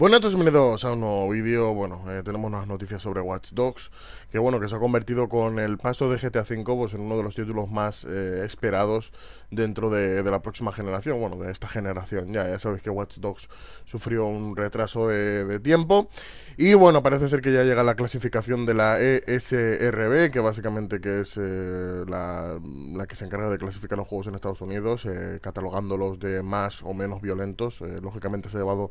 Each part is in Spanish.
bueno entonces bienvenidos a un nuevo vídeo. Bueno, eh, tenemos unas noticias sobre Watch Dogs, que bueno, que se ha convertido con el paso de GTA V pues, en uno de los títulos más eh, esperados dentro de, la próxima generación, bueno, de esta generación ya. sabéis que Watch Dogs sufrió un retraso de, tiempo. Y bueno, parece ser que ya llega la clasificación de la ESRB, que básicamente que es eh, la, que se encarga de clasificar los juegos en Estados Unidos, catalogándolos de más o menos violentos. lógicamente se ha llevado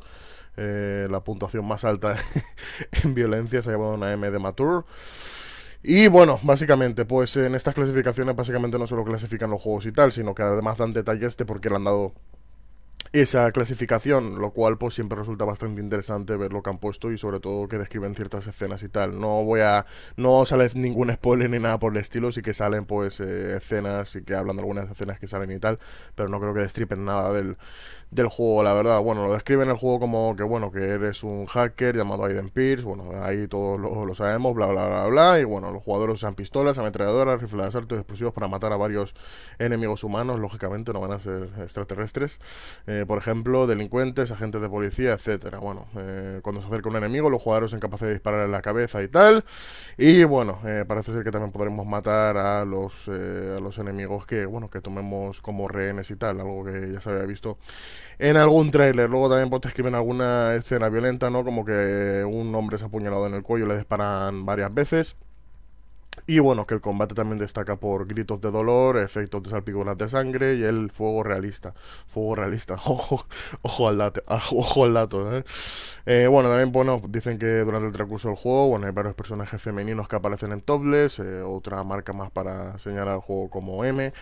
la puntuación más alta en violencia, se ha llevado una M de Mature. Y bueno, básicamente, pues en estas clasificaciones básicamente no solo clasifican los juegos y tal, sino que además dan detalles de por qué le han dado esa clasificación, lo cual pues siempre resulta bastante interesante ver lo que han puesto y sobre todo que describen ciertas escenas y tal. No voy a, no sale ningún spoiler ni nada por el estilo, sí que salen pues eh, escenas y que hablan de algunas escenas que salen y tal, pero no creo que destripen nada del, juego, la verdad. Bueno, lo describen el juego como que bueno, que eres un hacker llamado Aiden Pierce, bueno, ahí todos lo, sabemos, bla, bla, bla, bla, y bueno, los jugadores usan pistolas, ametralladoras, rifles de asalto y explosivos para matar a varios enemigos humanos, lógicamente no van a ser extraterrestres. Eh, por ejemplo, delincuentes, agentes de policía, etcétera. Bueno, eh, cuando se acerca un enemigo, los jugadores son capaces de disparar en la cabeza y tal. Y bueno, eh, parece ser que también podremos matar a los, a los enemigos que, bueno, que tomemos como rehenes y tal, algo que ya se había visto en algún tráiler. Luego también pues, te escriben alguna escena violenta, ¿no? Como que un hombre es apuñalado en el cuello, y le disparan varias veces. Y bueno, que el combate también destaca por gritos de dolor, efectos de salpiconas de sangre y el fuego realista. Fuego realista. Ojo, ojo al dato. Ah, ojo al dato. ¿eh? Eh, bueno, también bueno, dicen que durante el transcurso del juego bueno, hay varios personajes femeninos que aparecen en Topless, eh, otra marca más para señalar el juego como M.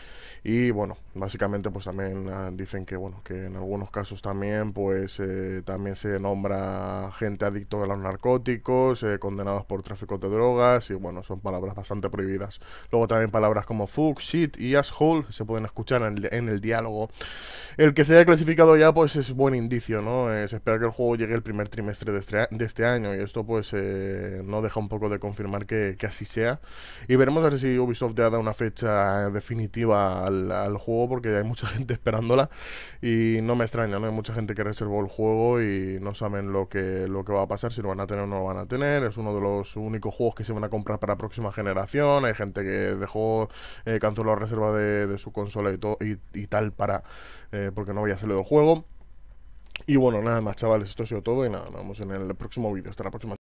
Y bueno, básicamente pues también ah, dicen que bueno, que en algunos casos también pues eh, también se nombra gente adicto a los narcóticos, condenados por tráfico de drogas y bueno, son palabras bastante prohibidas. Luego también palabras como fuck, shit y asshole se pueden escuchar en el, en el diálogo el que se haya clasificado ya, pues es buen indicio, ¿no? Eh, se espera que el juego llegue el primer trimestre de este, este año y esto, pues, eh, no deja un poco de confirmar que, así sea. Y veremos a ver si Ubisoft ya da una fecha definitiva al, juego, porque hay mucha gente esperándola y no me extraña, ¿no? Hay mucha gente que reservó el juego y no saben lo que, lo que va a pasar, si lo van a tener o no lo van a tener. Es uno de los únicos juegos que se van a comprar para la próxima generación. Hay gente que dejó, eh, canceló la reserva de, su consola y, y tal para porque no a hacerlo el juego. Y bueno, nada más, chavales, esto ha sido todo y nada, nos vemos en el próximo vídeo. Hasta la próxima.